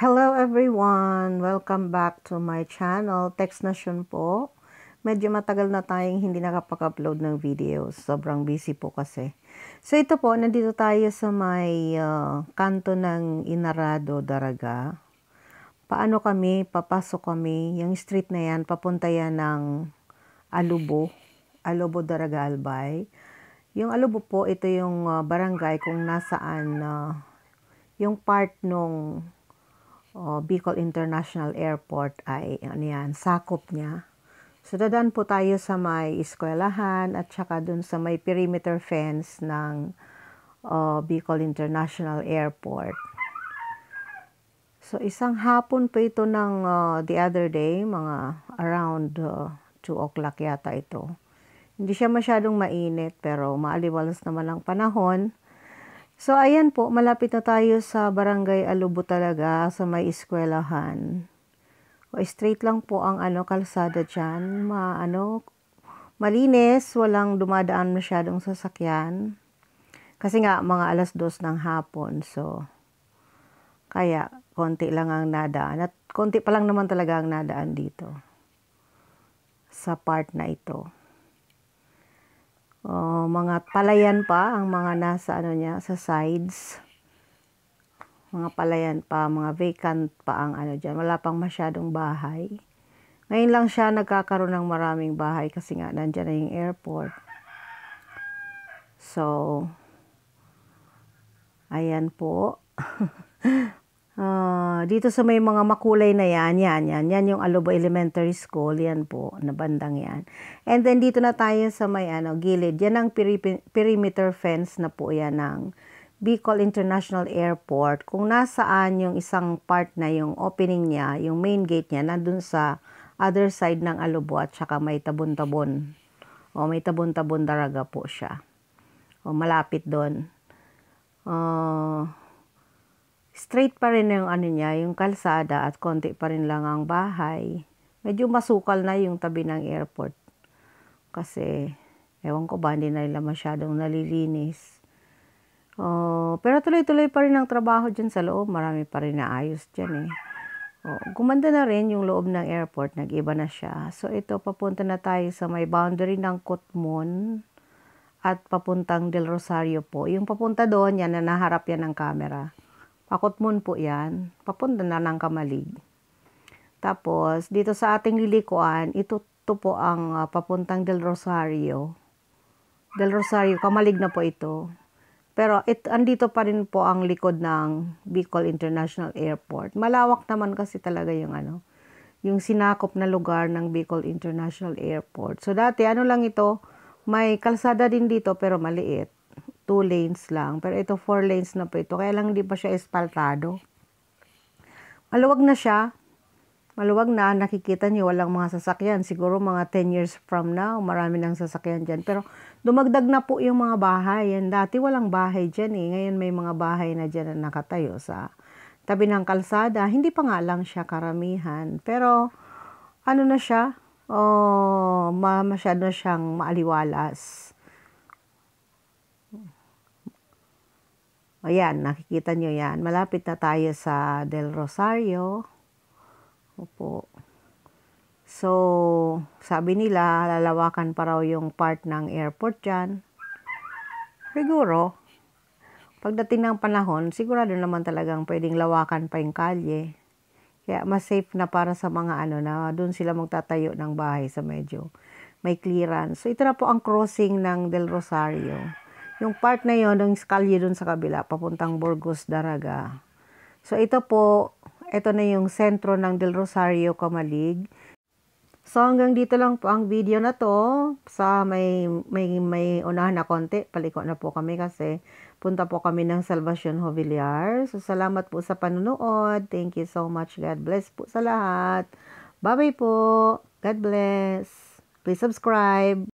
Hello everyone! Welcome back to my channel, Text Nation po. Medyo matagal na tayong hindi nakapag-upload ng videos. Sobrang busy po kasi. So ito po, nandito tayo sa may uh, kanto ng Inarado, Daraga. Paano kami, papasok kami, yung street na yan, papunta yan ng Alubo, Alubo, Daraga, Albay. Yung Alubo po, ito yung uh, barangay kung nasaan uh, yung part nung o Bicol International Airport ay ano yan, sakop niya. So dadan po tayo sa may eskwelahan at saka dun sa may perimeter fence ng o, Bicol International Airport. So isang hapon po ito ng uh, the other day, mga around uh, 2 o'clock yata ito. Hindi siya masyadong mainit pero maaliwalas naman ang panahon. So, ayan po, malapit na tayo sa Barangay Alubo talaga, sa may eskwelahan. O, straight lang po ang ano, kalsada dyan. Ma, ano, malinis, walang dumadaan masyadong sasakyan. Kasi nga, mga alas dos ng hapon. So, kaya, konti lang ang nadaan. At konti pa lang naman talaga ang nadaan dito. Sa part na ito. Oh, mga palayan pa ang mga nasa ano niya sa sides. Mga palayan pa, mga vacant pa ang ano diyan. Wala pang masyadong bahay. Ngayon lang siya nagkakaroon ng maraming bahay kasi nga nandiyan na yung airport. So, ayan po. Uh, dito sa may mga makulay na yan, yan, yan, yan yung Alobo Elementary School, yan po, na bandang yan. And then dito na tayo sa may ano, gilid, yan ang peri- perimeter fence na po yan ng Bicol International Airport. Kung nasaan yung isang part na yung opening niya, yung main gate niya, nandun sa other side ng Alobo at saka may tabon-tabon. O may tabon-tabon daraga po siya. O malapit doon. Uh, ah, straight pa rin yung ano niya, yung kalsada at konti pa rin lang ang bahay. Medyo masukal na yung tabi ng airport. Kasi, ewan ko ba, hindi na nila masyadong nalilinis. Oh, pero tuloy-tuloy pa rin ang trabaho dyan sa loob. Marami pa rin naayos dyan eh. Oh, gumanda na rin yung loob ng airport. Nag-iba na siya. So ito, papunta na tayo sa may boundary ng Kotmon at papuntang Del Rosario po. Yung papunta doon, yan na naharap yan ng camera. Pakutmon po yan. Papunta na ng kamalig. Tapos, dito sa ating lilikuan, ito to po ang uh, papuntang Del Rosario. Del Rosario, kamalig na po ito. Pero it, andito pa rin po ang likod ng Bicol International Airport. Malawak naman kasi talaga yung ano, yung sinakop na lugar ng Bicol International Airport. So dati ano lang ito, may kalsada din dito pero maliit two lanes lang. Pero ito, four lanes na po ito. Kaya lang hindi pa siya espaltado. Maluwag na siya. Maluwag na. Nakikita niyo, walang mga sasakyan. Siguro mga 10 years from now, marami ng sasakyan dyan. Pero dumagdag na po yung mga bahay. Yan, dati walang bahay dyan eh. Ngayon may mga bahay na dyan na nakatayo sa tabi ng kalsada. Hindi pa nga lang siya karamihan. Pero ano na siya? Oh, masyado na siyang maaliwalas. Ayan, nakikita nyo yan. Malapit na tayo sa Del Rosario. Opo. So, sabi nila, lalawakan pa raw yung part ng airport dyan. Siguro, pagdating ng panahon, sigurado naman talagang pwedeng lawakan pa yung kalye. Kaya mas safe na para sa mga ano na doon sila magtatayo ng bahay sa medyo may clearance. So, ito na po ang crossing ng Del Rosario. Yung part na yon, yung skalye dun sa kabila, papuntang Burgos, Daraga. So, ito po, ito na yung sentro ng Del Rosario, Kamalig. So, hanggang dito lang po ang video na to. Sa may, may, may unahan na konti, paliko na po kami kasi punta po kami ng Salvation Hovillar. So, salamat po sa panunood. Thank you so much. God bless po sa lahat. Bye-bye po. God bless. Please subscribe.